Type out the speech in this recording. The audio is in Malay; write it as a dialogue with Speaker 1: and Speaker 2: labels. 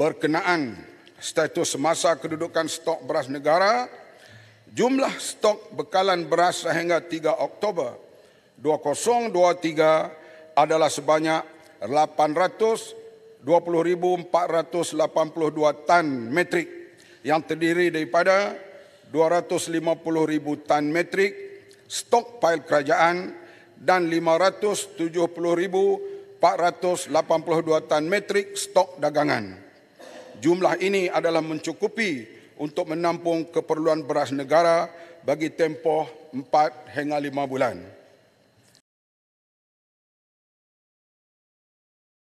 Speaker 1: berkenaan status semasa kedudukan stok beras negara, jumlah stok bekalan beras sehingga 3 Oktober 2023 adalah sebanyak 820,482 tan metrik yang terdiri daripada 250,000 tan metrik stok pail kerajaan dan 570,482 tan metrik stok dagangan. Jumlah ini adalah mencukupi untuk menampung keperluan beras negara bagi tempoh 4 hingga 5 bulan.